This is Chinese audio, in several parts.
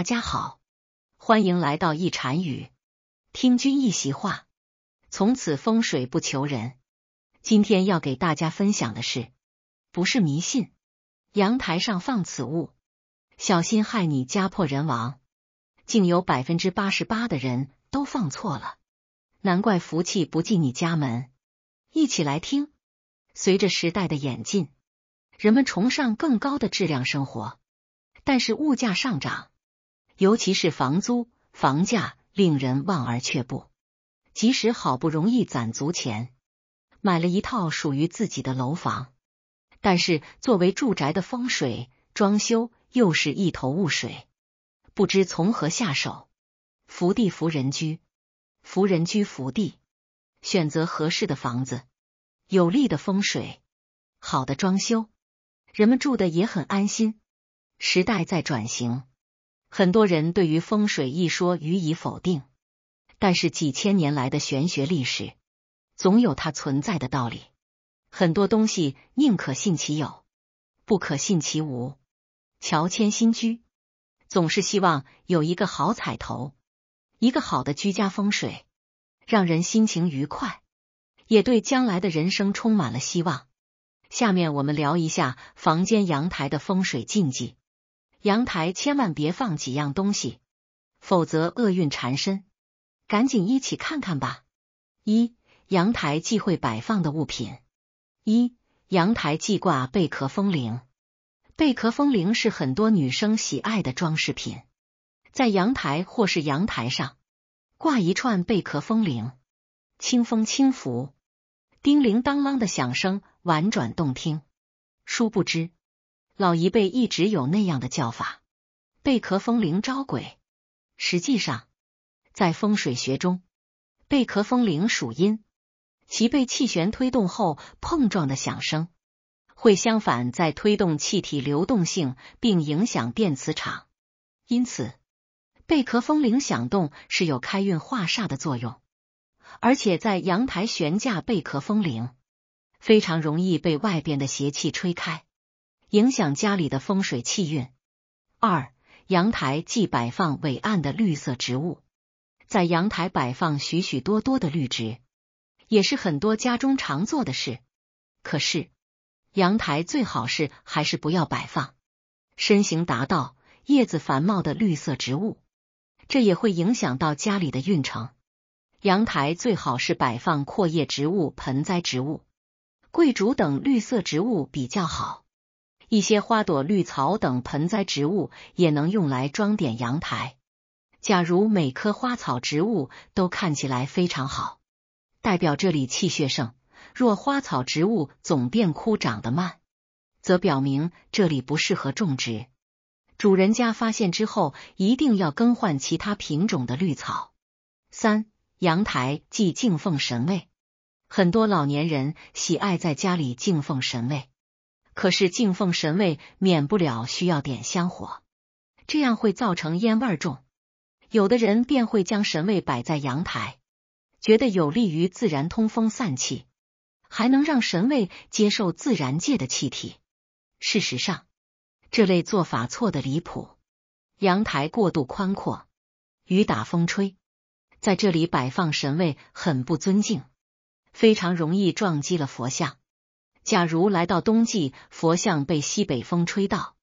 大家好，欢迎来到一禅语。听君一席话，从此风水不求人。今天要给大家分享的是，不是迷信。阳台上放此物，小心害你家破人亡。竟有百分之八十八的人都放错了，难怪福气不进你家门。一起来听。随着时代的演进，人们崇尚更高的质量生活，但是物价上涨。尤其是房租、房价令人望而却步。即使好不容易攒足钱买了一套属于自己的楼房，但是作为住宅的风水、装修又是一头雾水，不知从何下手。福地福人居，福人居福地，选择合适的房子、有利的风水、好的装修，人们住的也很安心。时代在转型。很多人对于风水一说予以否定，但是几千年来的玄学历史，总有它存在的道理。很多东西宁可信其有，不可信其无。乔迁新居，总是希望有一个好彩头，一个好的居家风水，让人心情愉快，也对将来的人生充满了希望。下面我们聊一下房间、阳台的风水禁忌。阳台千万别放几样东西，否则厄运缠身。赶紧一起看看吧。一阳台忌讳摆放的物品：一阳台忌挂贝壳风铃。贝壳风铃是很多女生喜爱的装饰品，在阳台或是阳台上挂一串贝壳风铃，清风轻拂，叮铃当啷的响声婉转动听。殊不知。老一辈一直有那样的叫法，贝壳风铃招鬼。实际上，在风水学中，贝壳风铃属阴，其被气旋推动后碰撞的响声，会相反在推动气体流动性并影响电磁场。因此，贝壳风铃响动是有开运化煞的作用。而且，在阳台悬架贝壳风铃，非常容易被外边的邪气吹开。影响家里的风水气运。二、阳台忌摆放伟岸的绿色植物，在阳台摆放许许多多的绿植，也是很多家中常做的事。可是，阳台最好是还是不要摆放身形达到、叶子繁茂的绿色植物，这也会影响到家里的运程。阳台最好是摆放阔叶植物、盆栽植物、桂竹等绿色植物比较好。一些花朵、绿草等盆栽植物也能用来装点阳台。假如每棵花草植物都看起来非常好，代表这里气血盛；若花草植物总变枯、长得慢，则表明这里不适合种植。主人家发现之后，一定要更换其他品种的绿草。三、阳台忌敬奉神位，很多老年人喜爱在家里敬奉神位。可是敬奉神位，免不了需要点香火，这样会造成烟味重。有的人便会将神位摆在阳台，觉得有利于自然通风散气，还能让神位接受自然界的气体。事实上，这类做法错的离谱。阳台过度宽阔，雨打风吹，在这里摆放神位很不尊敬，非常容易撞击了佛像。假如来到冬季，佛像被西北风吹到，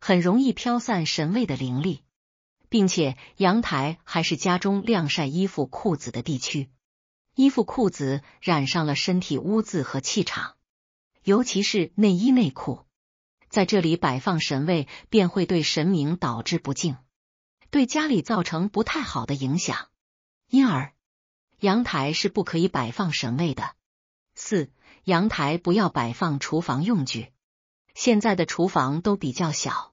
很容易飘散神位的灵力，并且阳台还是家中晾晒衣服裤子的地区，衣服裤子染上了身体污渍和气场，尤其是内衣内裤，在这里摆放神位便会对神明导致不敬，对家里造成不太好的影响，因而阳台是不可以摆放神位的。四阳台不要摆放厨房用具。现在的厨房都比较小，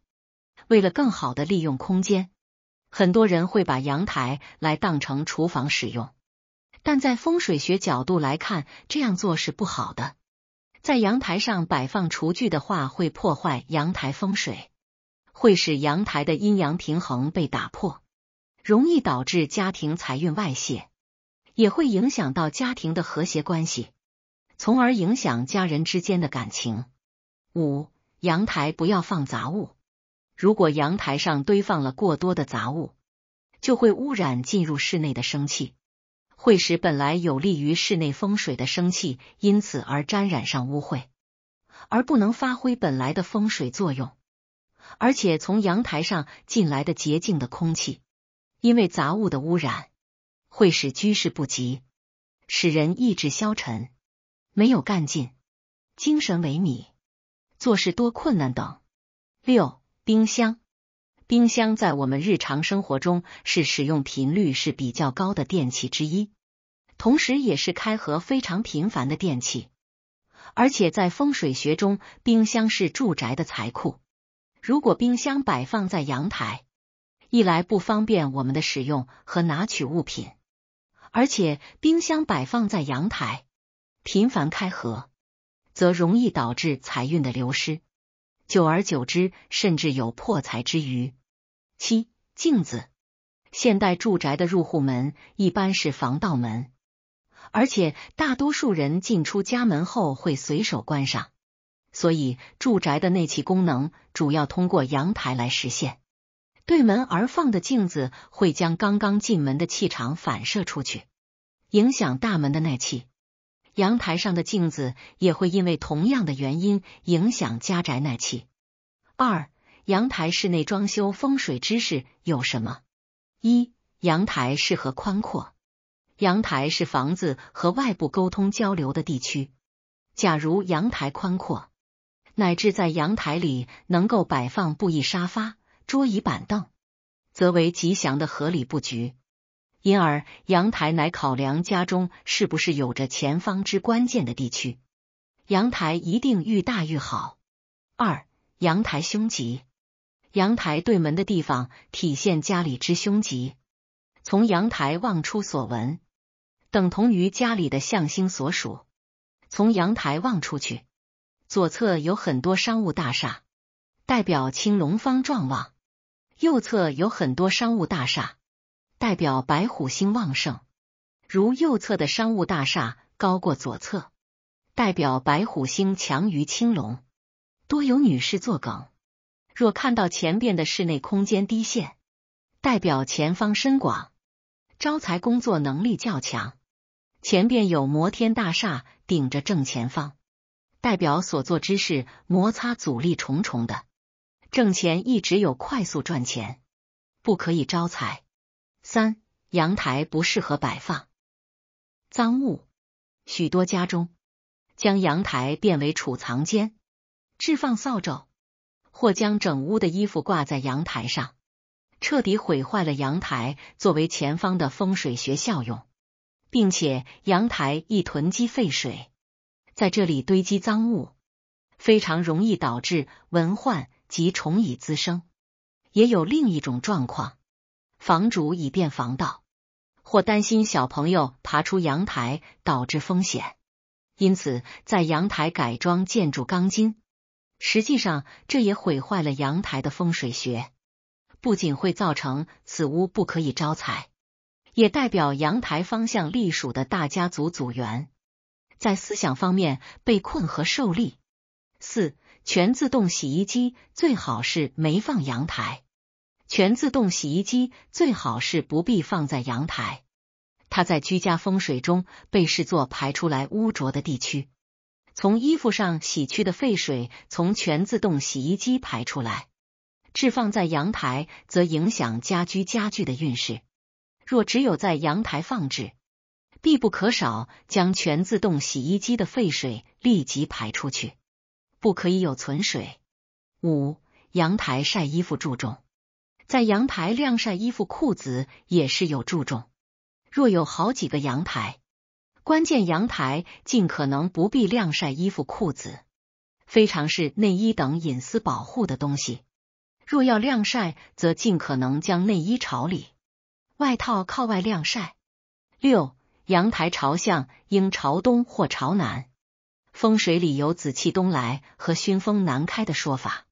为了更好的利用空间，很多人会把阳台来当成厨房使用。但在风水学角度来看，这样做是不好的。在阳台上摆放厨具的话，会破坏阳台风水，会使阳台的阴阳平衡被打破，容易导致家庭财运外泄，也会影响到家庭的和谐关系。从而影响家人之间的感情。五、阳台不要放杂物。如果阳台上堆放了过多的杂物，就会污染进入室内的生气，会使本来有利于室内风水的生气因此而沾染上污秽，而不能发挥本来的风水作用。而且从阳台上进来的洁净的空气，因为杂物的污染，会使居室不吉，使人意志消沉。没有干劲，精神萎靡，做事多困难等。六冰箱，冰箱在我们日常生活中是使用频率是比较高的电器之一，同时也是开合非常频繁的电器。而且在风水学中，冰箱是住宅的财库。如果冰箱摆放在阳台，一来不方便我们的使用和拿取物品，而且冰箱摆放在阳台。频繁开合，则容易导致财运的流失，久而久之，甚至有破财之虞。七镜子，现代住宅的入户门一般是防盗门，而且大多数人进出家门后会随手关上，所以住宅的内气功能主要通过阳台来实现。对门而放的镜子会将刚刚进门的气场反射出去，影响大门的内气。阳台上的镜子也会因为同样的原因影响家宅纳气。二、阳台室内装修风水知识有什么？一、阳台适合宽阔。阳台是房子和外部沟通交流的地区，假如阳台宽阔，乃至在阳台里能够摆放布艺沙发、桌椅板凳，则为吉祥的合理布局。因而，阳台乃考量家中是不是有着前方之关键的地区，阳台一定愈大愈好。二、阳台凶吉，阳台对门的地方体现家里之凶吉。从阳台望出所闻，等同于家里的向星所属。从阳台望出去，左侧有很多商务大厦，代表青龙方壮望；右侧有很多商务大厦。代表白虎星旺盛，如右侧的商务大厦高过左侧，代表白虎星强于青龙，多有女士作梗。若看到前边的室内空间低线，代表前方深广，招财工作能力较强。前边有摩天大厦顶着正前方，代表所做之事摩擦阻力重重的，挣钱一直有快速赚钱，不可以招财。三阳台不适合摆放脏物，许多家中将阳台变为储藏间，置放扫帚，或将整屋的衣服挂在阳台上，彻底毁坏了阳台作为前方的风水学效用，并且阳台易囤积废水，在这里堆积脏物，非常容易导致蚊患及虫蚁滋生。也有另一种状况。房主以便防盗，或担心小朋友爬出阳台导致风险，因此在阳台改装建筑钢筋。实际上，这也毁坏了阳台的风水学，不仅会造成此屋不可以招财，也代表阳台方向隶属的大家族组员在思想方面被困和受力。四，全自动洗衣机最好是没放阳台。全自动洗衣机最好是不必放在阳台，它在居家风水中被视作排出来污浊的地区。从衣服上洗去的废水从全自动洗衣机排出来，置放在阳台则影响家居家具的运势。若只有在阳台放置，必不可少将全自动洗衣机的废水立即排出去，不可以有存水。五、阳台晒衣服注重。在阳台晾晒衣服裤子也是有注重，若有好几个阳台，关键阳台尽可能不必晾晒衣服裤子，非常是内衣等隐私保护的东西。若要晾晒，则尽可能将内衣朝里，外套靠外晾晒。六阳台朝向应朝东或朝南，风水里有“紫气东来”和“熏风南开”的说法，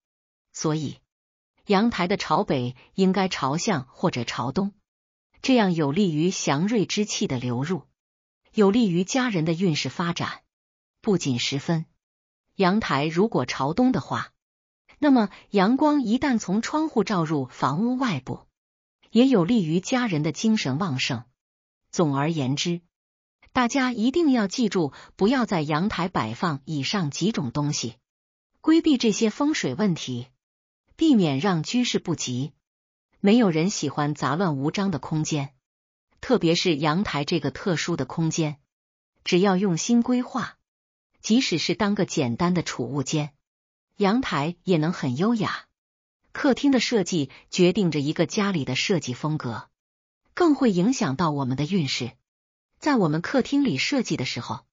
所以。阳台的朝北应该朝向或者朝东，这样有利于祥瑞之气的流入，有利于家人的运势发展。不仅十分，阳台如果朝东的话，那么阳光一旦从窗户照入房屋外部，也有利于家人的精神旺盛。总而言之，大家一定要记住，不要在阳台摆放以上几种东西，规避这些风水问题。避免让居室不及。没有人喜欢杂乱无章的空间，特别是阳台这个特殊的空间。只要用心规划，即使是当个简单的储物间，阳台也能很优雅。客厅的设计决定着一个家里的设计风格，更会影响到我们的运势。在我们客厅里设计的时候，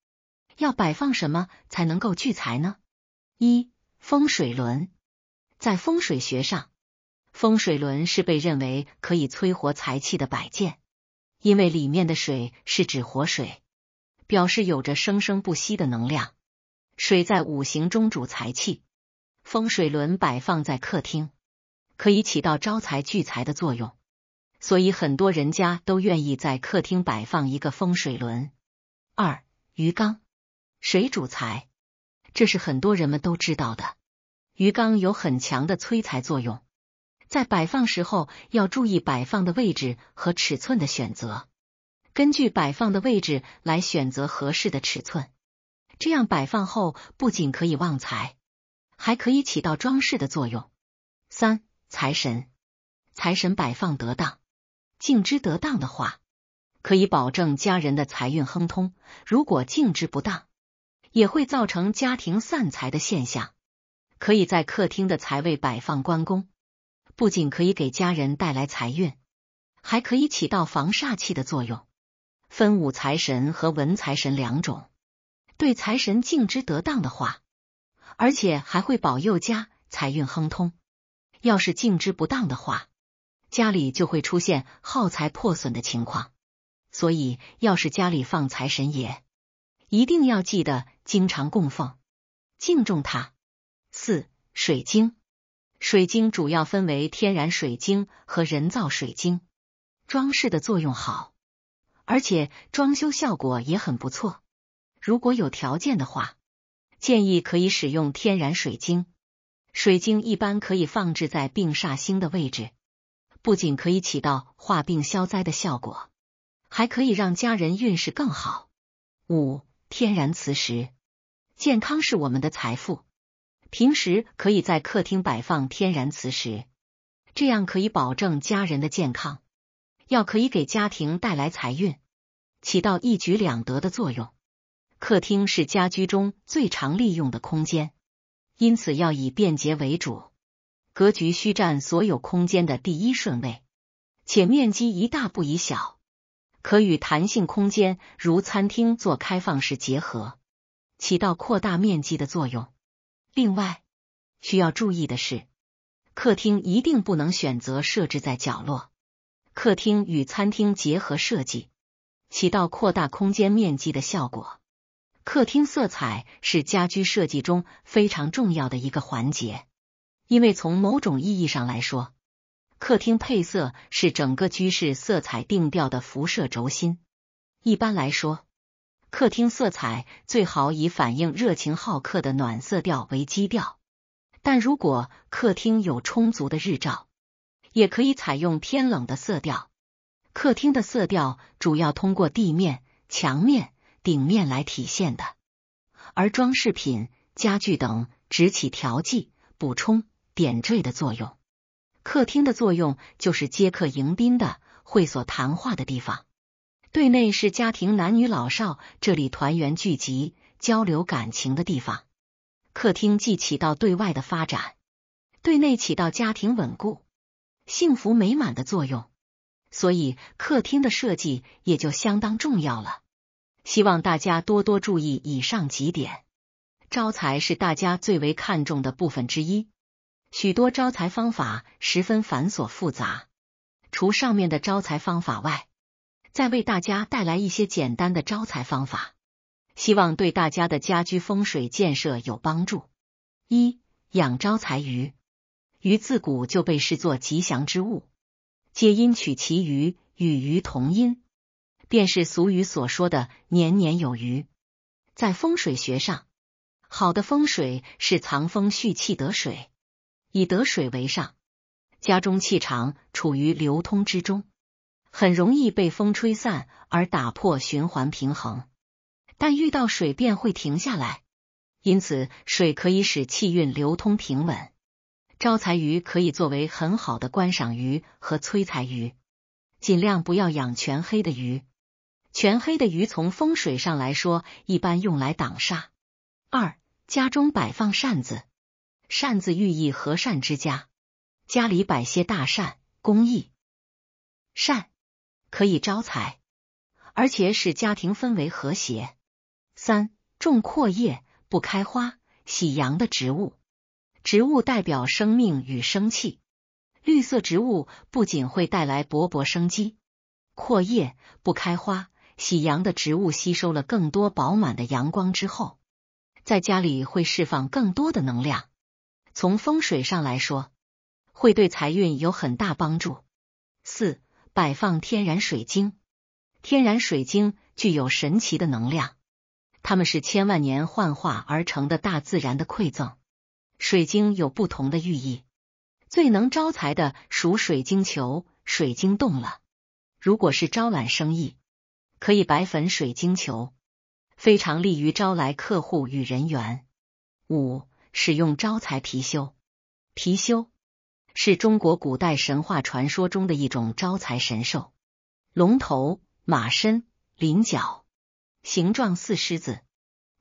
要摆放什么才能够聚财呢？一风水轮。在风水学上，风水轮是被认为可以催活财气的摆件，因为里面的水是指活水，表示有着生生不息的能量。水在五行中主财气，风水轮摆放在客厅，可以起到招财聚财的作用，所以很多人家都愿意在客厅摆放一个风水轮。二鱼缸水主财，这是很多人们都知道的。鱼缸有很强的催财作用，在摆放时候要注意摆放的位置和尺寸的选择，根据摆放的位置来选择合适的尺寸，这样摆放后不仅可以旺财，还可以起到装饰的作用。三财神，财神摆放得当，敬之得当的话，可以保证家人的财运亨通；如果敬之不当，也会造成家庭散财的现象。可以在客厅的财位摆放关公，不仅可以给家人带来财运，还可以起到防煞气的作用。分武财神和文财神两种，对财神敬之得当的话，而且还会保佑家财运亨通。要是敬之不当的话，家里就会出现耗财破损的情况。所以，要是家里放财神爷，一定要记得经常供奉，敬重他。四、水晶，水晶主要分为天然水晶和人造水晶，装饰的作用好，而且装修效果也很不错。如果有条件的话，建议可以使用天然水晶。水晶一般可以放置在病煞星的位置，不仅可以起到化病消灾的效果，还可以让家人运势更好。五、天然磁石，健康是我们的财富。平时可以在客厅摆放天然磁石，这样可以保证家人的健康，要可以给家庭带来财运，起到一举两得的作用。客厅是家居中最常利用的空间，因此要以便捷为主，格局需占所有空间的第一顺位，且面积一大不宜小，可与弹性空间如餐厅做开放式结合，起到扩大面积的作用。另外需要注意的是，客厅一定不能选择设置在角落。客厅与餐厅结合设计，起到扩大空间面积的效果。客厅色彩是家居设计中非常重要的一个环节，因为从某种意义上来说，客厅配色是整个居室色彩定调的辐射轴心。一般来说。客厅色彩最好以反映热情好客的暖色调为基调，但如果客厅有充足的日照，也可以采用偏冷的色调。客厅的色调主要通过地面、墙面、顶面来体现的，而装饰品、家具等只起调剂、补充、点缀的作用。客厅的作用就是接客迎宾的会所谈话的地方。对内是家庭男女老少这里团圆聚集交流感情的地方，客厅既起到对外的发展，对内起到家庭稳固、幸福美满的作用，所以客厅的设计也就相当重要了。希望大家多多注意以上几点。招财是大家最为看重的部分之一，许多招财方法十分繁琐复杂，除上面的招财方法外。再为大家带来一些简单的招财方法，希望对大家的家居风水建设有帮助。一养招财鱼，鱼自古就被视作吉祥之物，皆因取其鱼与鱼同音，便是俗语所说的年年有余。在风水学上，好的风水是藏风蓄气得水，以得水为上，家中气场处于流通之中。很容易被风吹散而打破循环平衡，但遇到水便会停下来，因此水可以使气运流通平稳。招财鱼可以作为很好的观赏鱼和催财鱼，尽量不要养全黑的鱼。全黑的鱼从风水上来说，一般用来挡煞。二、家中摆放扇子，扇子寓意和善之家，家里摆些大扇，公益善。可以招财，而且使家庭氛围和谐。三种阔叶不开花、喜阳的植物，植物代表生命与生气。绿色植物不仅会带来勃勃生机，阔叶不开花、喜阳的植物吸收了更多饱满的阳光之后，在家里会释放更多的能量。从风水上来说，会对财运有很大帮助。四摆放天然水晶，天然水晶具有神奇的能量，它们是千万年幻化而成的大自然的馈赠。水晶有不同的寓意，最能招财的属水晶球。水晶洞了，如果是招揽生意，可以白粉水晶球，非常利于招来客户与人员。五、使用招财貔貅，貔貅。是中国古代神话传说中的一种招财神兽，龙头马身麟角，形状似狮子，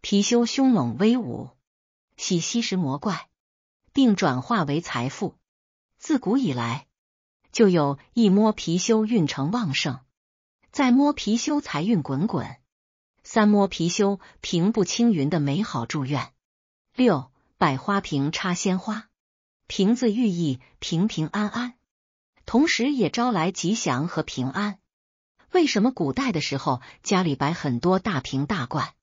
貔貅凶猛威武，喜吸食魔怪，并转化为财富。自古以来，就有一摸貔貅运程旺盛，再摸貔貅财运滚滚，三摸貔貅平步青云的美好祝愿。六，百花瓶插鲜花。瓶子寓意平平安安，同时也招来吉祥和平安。为什么古代的时候家里摆很多大瓶大罐？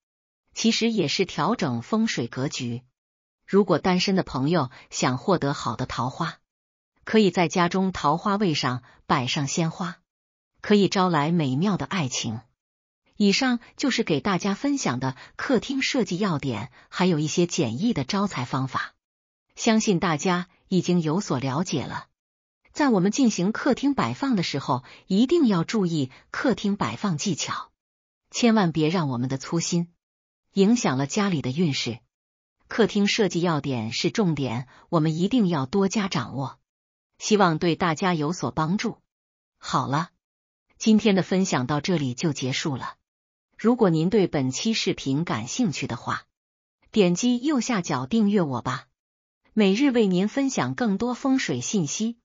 其实也是调整风水格局。如果单身的朋友想获得好的桃花，可以在家中桃花位上摆上鲜花，可以招来美妙的爱情。以上就是给大家分享的客厅设计要点，还有一些简易的招财方法。相信大家已经有所了解了。在我们进行客厅摆放的时候，一定要注意客厅摆放技巧，千万别让我们的粗心影响了家里的运势。客厅设计要点是重点，我们一定要多加掌握，希望对大家有所帮助。好了，今天的分享到这里就结束了。如果您对本期视频感兴趣的话，点击右下角订阅我吧。每日为您分享更多风水信息。